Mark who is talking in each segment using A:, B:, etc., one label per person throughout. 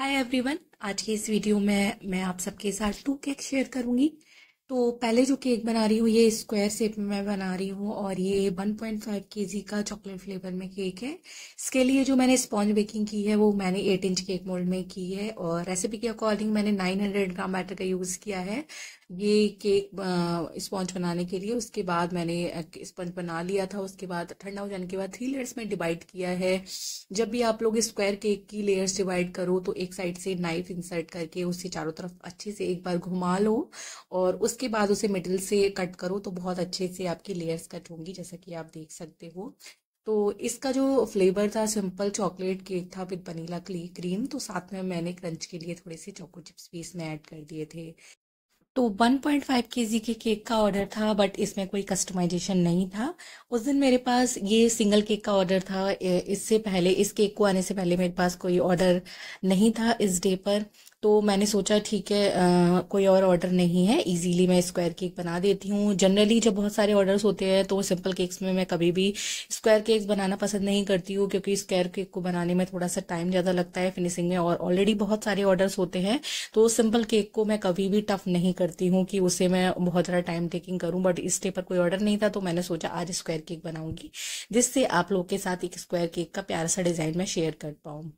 A: hi everyone आज के इस वीडियो में मैं आप सबके साथ टू केक शेयर करूंगी तो पहले जो केक बना रही हूँ ये स्क्वायर शेप में मैं बना रही हूँ और ये 1.5 पॉइंट का चॉकलेट फ्लेवर में केक है इसके लिए जो मैंने स्पॉन्ज बेकिंग की है वो मैंने 8 इंच केक मोल्ड में की है और रेसिपी के अकॉर्डिंग मैंने 900 ग्राम बैटर का यूज़ किया है ये केक स्पॉन्ज बनाने के लिए उसके बाद मैंने स्पॉन्ज बना लिया था उसके बाद ठंडा हो जाने के बाद थ्री लेयर्स में डिवाइड किया है जब भी आप लोग स्क्वायर केक की लेयर्स डिवाइड करो तो एक साइड से नाइफ इंसर्ट करके उसे चारों तरफ अच्छे से एक बार घुमा लो और उस उसके बाद उसे मिडिल से कट करो तो बहुत अच्छे से आपकी लेयर्स कट होंगी जैसा कि आप देख सकते हो तो इसका जो फ्लेवर था सिंपल चॉकलेट केक था विद वनीला क्रीम तो साथ में मैंने क्रंच के लिए थोड़े से चॉको चिप्स भी इसमें ऐड कर दिए थे तो 1.5 पॉइंट के जी के केक का ऑर्डर था बट इसमें कोई कस्टमाइजेशन नहीं था उस दिन मेरे पास ये सिंगल केक का ऑर्डर था इससे पहले इस केक को आने से पहले मेरे पास कोई ऑर्डर नहीं था इस डे पर तो मैंने सोचा ठीक है आ, कोई और ऑर्डर नहीं है इजीली मैं स्क्वायर केक बना देती हूँ जनरली जब बहुत सारे ऑर्डर्स होते हैं तो सिंपल केक्स में मैं कभी भी स्क्वायर केक्स बनाना पसंद नहीं करती हूँ क्योंकि स्क्वायर केक को बनाने में थोड़ा सा टाइम ज़्यादा लगता है फिनिशिंग में और ऑलरेडी बहुत सारे ऑर्डर्स होते हैं तो सिंपल केक को मैं कभी भी टफ नहीं करती हूँ कि उसे मैं बहुत ज़्यादा टाइम टेकिंग करूँ बट इस डे पर कोई ऑर्डर नहीं था तो मैंने सोचा आज स्क्वायर केक बनाऊंगी जिससे आप लोग के साथ एक स्क्वायर केक का प्यारा सा डिज़ाइन मैं शेयर कर पाऊँ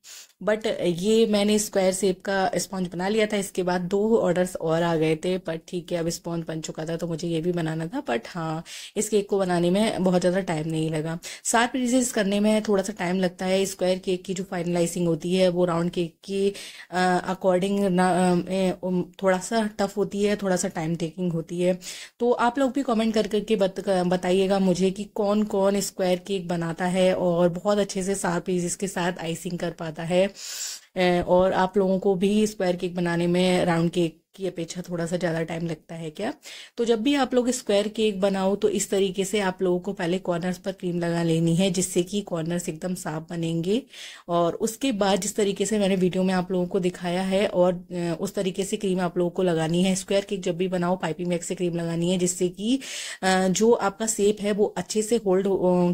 A: बट uh, ये मैंने स्क्वायर सेप का स्पॉन्ज बना लिया था इसके बाद दो ऑर्डर्स और आ गए थे बट ठीक है अब स्पॉन्ज बन चुका था तो मुझे ये भी बनाना था बट हाँ इस केक को बनाने में बहुत ज़्यादा टाइम नहीं लगा सात पीसेस करने में थोड़ा सा टाइम लगता है स्क्वायर केक की जो फाइनलाइजिंग होती है वो राउंड केक की अकॉर्डिंग थोड़ा सा टफ होती है थोड़ा सा टाइम टेकिंग होती है तो आप लोग भी कॉमेंट कर करके बत, बताइएगा मुझे कि कौन कौन स्क्वायर केक बनाता है और बहुत अच्छे से सात पीसेस के साथ आइसिंग कर पाता है और आप लोगों को भी स्क्वायर केक बनाने में राउंड केक की अपेक्षा थोड़ा सा ज़्यादा टाइम लगता है क्या तो जब भी आप लोग स्क्वायर केक बनाओ तो इस तरीके से आप लोगों को पहले कॉर्नर्स पर क्रीम लगा लेनी है जिससे कि कॉर्नर्स एकदम साफ बनेंगे और उसके बाद जिस तरीके से मैंने वीडियो में आप लोगों को दिखाया है और उस तरीके से क्रीम आप लोगों को लगानी है स्क्वायर केक जब भी बनाओ पाइपिंग बैग से क्रीम लगानी है जिससे कि जो आपका सेप है वो अच्छे से होल्ड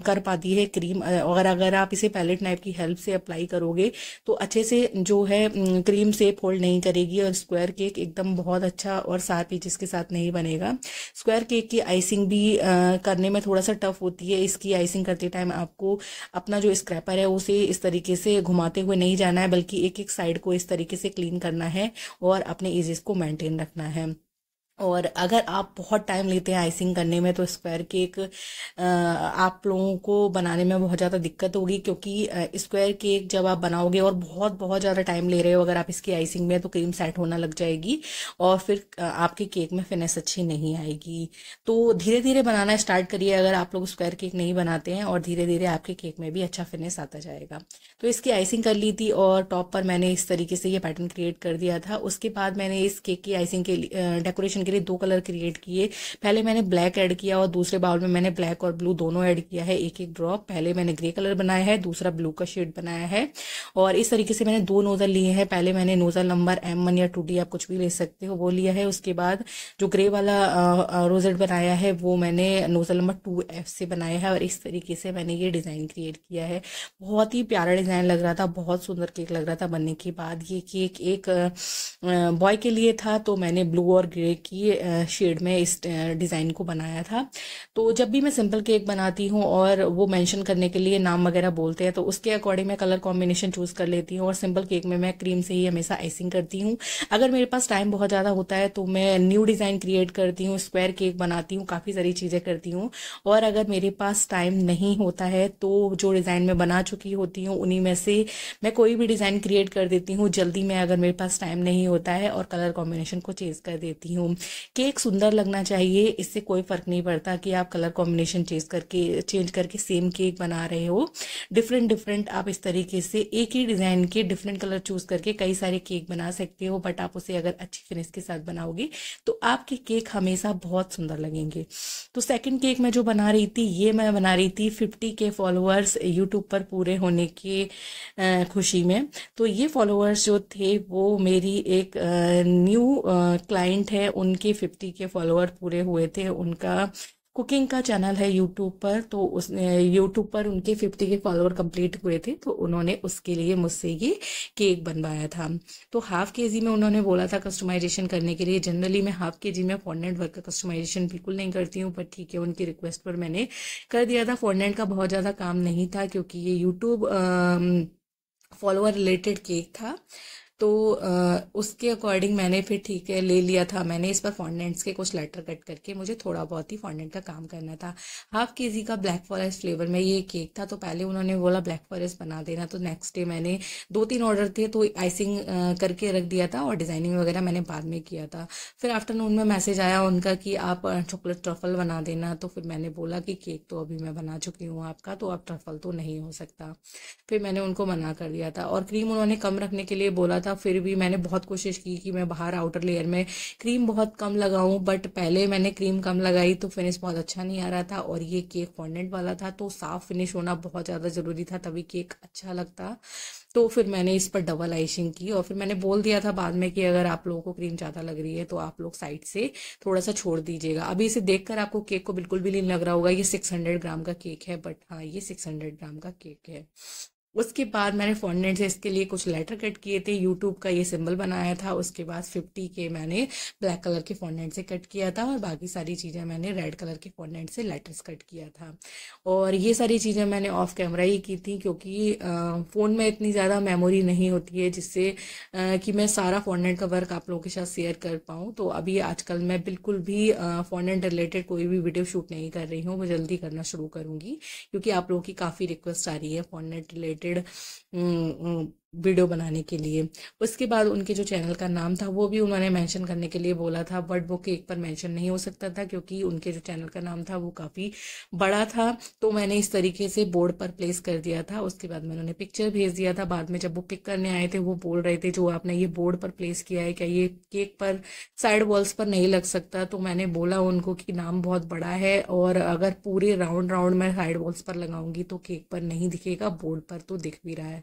A: कर पाती है क्रीम और अगर आप इसे पैलेट नाइफ की हेल्प से अप्लाई करोगे तो अच्छे से जो है क्रीम सेप होल्ड नहीं करेगी और स्क्वायर केक एकदम एकदम बहुत अच्छा और सार पीचेस के साथ नहीं बनेगा स्क्वायर केक की आइसिंग भी आ, करने में थोड़ा सा टफ होती है इसकी आइसिंग करते टाइम आपको अपना जो स्क्रैपर है उसे इस तरीके से घुमाते हुए नहीं जाना है बल्कि एक एक साइड को इस तरीके से क्लीन करना है और अपने एजेस को मेंटेन रखना है और अगर आप बहुत टाइम लेते हैं आइसिंग करने में तो स्क्वायर केक आप लोगों को बनाने में बहुत ज़्यादा दिक्कत होगी क्योंकि स्क्वायर केक जब आप बनाओगे और बहुत बहुत ज़्यादा टाइम ले रहे हो अगर आप इसकी आइसिंग में तो क्रीम सेट होना लग जाएगी और फिर आपके केक में फिनेस अच्छी नहीं आएगी तो धीरे धीरे बनाना स्टार्ट करिए अगर आप लोग स्क्वायर केक नहीं बनाते हैं और धीरे धीरे आपके केक में भी अच्छा फिनेस आता जाएगा तो इसकी आइसिंग कर ली थी और टॉप पर मैंने इस तरीके से ये पैटर्न क्रिएट कर दिया था उसके बाद मैंने इस केक की आइसिंग के डेकोरेशन के लिए दो कलर क्रिएट किए पहले मैंने ब्लैक ऐड किया और दूसरे बाउल में मैंने ब्लैक और ब्लू दोनों ऐड किया है एक एक ड्रॉप पहले मैंने ग्रे कलर बनाया है दूसरा ब्लू का शेड बनाया है और इस तरीके से मैंने दो नोज़ल लिए हैं पहले मैंने नोज़ल नंबर एम वन या टू डी आप कुछ भी ले सकते हो वो लिया है उसके बाद जो ग्रे वाला रोजेट बनाया है वो मैंने नोज़ल नंबर टू एफ से बनाया है और इस तरीके से मैंने ये डिज़ाइन क्रिएट किया है बहुत ही प्यारा डिज़ाइन लग रहा था बहुत सुंदर केक लग रहा था बनने के बाद ये केक एक बॉय के लिए था तो मैंने ब्लू और ग्रे की की शेड में इस डिज़ाइन को बनाया था तो जब भी मैं सिंपल केक बनाती हूँ और वो मेंशन करने के लिए नाम वगैरह बोलते हैं तो उसके अकॉर्डिंग मैं कलर कॉम्बिनेशन चूज़ कर लेती हूँ और सिंपल केक में मैं क्रीम से ही हमेशा आइसिंग करती हूँ अगर मेरे पास टाइम बहुत ज़्यादा होता है तो मैं न्यू डिज़ाइन क्रिएट करती हूँ स्क्वायर केक बनाती हूँ काफ़ी सारी चीज़ें करती हूँ और अगर मेरे पास टाइम नहीं होता है तो जो डिज़ाइन मैं बना चुकी होती हूँ उन्हीं में से मैं कोई भी डिज़ाइन क्रिएट कर देती हूँ जल्दी में अगर मेरे पास टाइम नहीं होता है और कलर कॉम्बिनेशन को चेंज कर देती हूँ केक सुंदर लगना चाहिए इससे कोई फ़र्क नहीं पड़ता कि आप कलर कॉम्बिनेशन चेंज करके चेंज करके सेम केक बना रहे हो डिफरेंट डिफरेंट आप इस तरीके से एक ही डिज़ाइन के डिफरेंट कलर चूज़ करके कई सारे केक बना सकते हो बट आप उसे अगर अच्छी फिनिश के साथ बनाओगे तो आपके केक हमेशा बहुत सुंदर लगेंगे तो सेकेंड केक मैं जो बना रही थी ये मैं बना रही थी फिफ्टी के फॉलोअर्स यूट्यूब पर पूरे होने के खुशी में तो ये फॉलोअर्स जो थे वो मेरी एक न्यू क्लाइंट है उन उनके फिफ्टी के फॉलोअर पूरे हुए थे उनका कुकिंग का चैनल है यूट्यूब पर तो उस यूट्यूब पर उनके फिफ्टी के फॉलोअर कंप्लीट हुए थे तो उन्होंने उसके लिए मुझसे ये केक बनवाया था तो हाफ के जी में उन्होंने बोला था कस्टमाइजेशन करने के लिए जनरली मैं हाफ के जी में फॉर्नेट वर्क का कस्टमाइजेशन बिल्कुल नहीं करती हूँ पर ठीक है उनकी रिक्वेस्ट पर मैंने कर दिया था फॉर्नेट का बहुत ज़्यादा काम नहीं था क्योंकि ये यूट्यूब फॉलोअर रिलेटेड केक था तो आ, उसके अकॉर्डिंग मैंने फिर ठीक है ले लिया था मैंने इस पर फॉन्डेंट्स के कुछ लेटर कट करके मुझे थोड़ा बहुत ही फॉन्डेंट का काम करना था हाफ के जी का ब्लैक फॉरेस्ट फ्लेवर में ये केक था तो पहले उन्होंने बोला ब्लैक फॉरेस्ट बना देना तो नेक्स्ट डे मैंने दो तीन ऑर्डर थे तो आइसिंग करके रख दिया था और डिज़ाइनिंग वगैरह मैंने बाद में किया था फिर आफ्टरनून में मैसेज आया उनका कि आप चॉकलेट ट्रफल बना देना तो फिर मैंने बोला कि केक तो अभी मैं बना चुकी हूँ आपका तो आप ट्रफल तो नहीं हो सकता फिर मैंने उनको मना कर दिया था और क्रीम उन्होंने कम रखने के लिए बोला था फिर भी मैंने बहुत कोशिश की कि मैं बाहर आउटर लेयर में क्रीम बहुत कम लगाऊं बट पहले मैंने क्रीम कम लगाई तो फिनिश बहुत अच्छा नहीं आ रहा था और ये केक फॉन्डेंट वाला था तो साफ़ फिनिश होना बहुत ज़्यादा ज़रूरी था तभी केक अच्छा लगता तो फिर मैंने इस पर डबल आइशिंग की और फिर मैंने बोल दिया था बाद में कि अगर आप लोगों को क्रीम ज़्यादा लग रही है तो आप लोग साइड से थोड़ा सा छोड़ दीजिएगा अभी इसे देखकर आपको केक को बिल्कुल भी नहीं लग रहा होगा ये 600 ग्राम का केक है बट हाँ ये 600 ग्राम का केक है उसके बाद मैंने फोर्डनेट से इसके लिए कुछ लेटर कट किए थे यूट्यूब का ये सिम्बल बनाया था उसके बाद फिफ्टी के मैंने ब्लैक कलर के फोर्डनेट से कट किया था और बाकी सारी चीज़ें मैंने रेड कलर के फोर्डनेट से लेटर्स कट किया था और ये सारी चीज़ें मैंने ऑफ कैमरा ही की थी क्योंकि फ़ोन में इतनी ज़्यादा मेमोरी नहीं होती है जिससे कि मैं सारा फोर्डनेट का वर्क आप लोगों के साथ शेयर कर पाऊँ तो अभी आजकल मैं बिल्कुल भी फोर्डनेट रिलेटेड कोई भी वीडियो शूट नहीं कर रही हूँ मैं जल्दी करना शुरू करूँगी क्योंकि आप लोगों की काफ़ी रिक्वेस्ट आ रही है Fortnite related related um, video बनाने के लिए उसके बाद उनके जो चैनल का नाम था वो भी उन्होंने मेंशन करने के लिए बोला था बट वो केक पर मेंशन नहीं हो सकता था क्योंकि उनके जो चैनल का नाम था वो काफ़ी बड़ा था तो मैंने इस तरीके से बोर्ड पर प्लेस कर दिया था उसके बाद मैंने उन्हें पिक्चर भेज दिया था बाद में जब वो पिक करने आए थे वो बोल रहे थे जो आपने ये बोर्ड पर प्लेस किया है क्या ये केक पर साइड वॉल्स पर नहीं लग सकता तो मैंने बोला उनको कि नाम बहुत बड़ा है और अगर पूरे राउंड राउंड मैं साइड वॉल्स पर लगाऊंगी तो केक पर नहीं दिखेगा बोर्ड पर तो दिख भी रहा है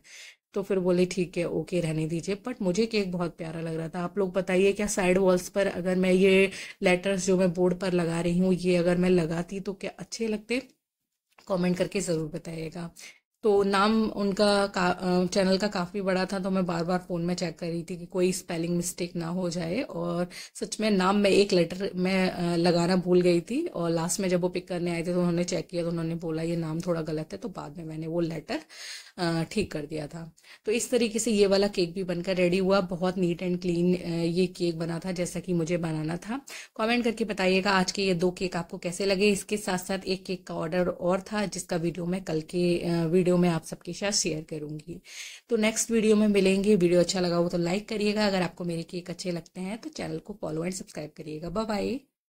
A: तो फिर बोले ठीक है ओके रहने दीजिए बट मुझे केक बहुत प्यारा लग रहा था आप लोग बताइए क्या साइड वॉल्स पर अगर मैं ये लेटर्स जो मैं बोर्ड पर लगा रही हूँ ये अगर मैं लगाती तो क्या अच्छे लगते कमेंट करके ज़रूर बताइएगा तो नाम उनका का, चैनल का काफ़ी बड़ा था तो मैं बार बार फ़ोन में चेक कर रही थी कि कोई स्पेलिंग मिस्टेक ना हो जाए और सच में नाम में एक लेटर मैं लगाना भूल गई थी और लास्ट में जब वो पिक करने आए थे तो उन्होंने चेक किया तो उन्होंने बोला ये नाम थोड़ा गलत है तो बाद में मैंने वो लेटर ठीक कर दिया था तो इस तरीके से ये वाला केक भी बनकर रेडी हुआ बहुत नीट एंड क्लीन ये केक बना था जैसा कि मुझे बनाना था कॉमेंट करके बताइएगा आज के ये दो केक आपको कैसे लगे इसके साथ साथ एक केक का ऑर्डर और था जिसका वीडियो मैं कल के वीडियो वीडियो में आप सबके साथ शेयर करूंगी तो नेक्स्ट वीडियो में मिलेंगे वीडियो अच्छा लगा हो तो लाइक करिएगा अगर आपको मेरे केक अच्छे लगते हैं तो चैनल को फॉलो एंड सब्सक्राइब करिएगा बाय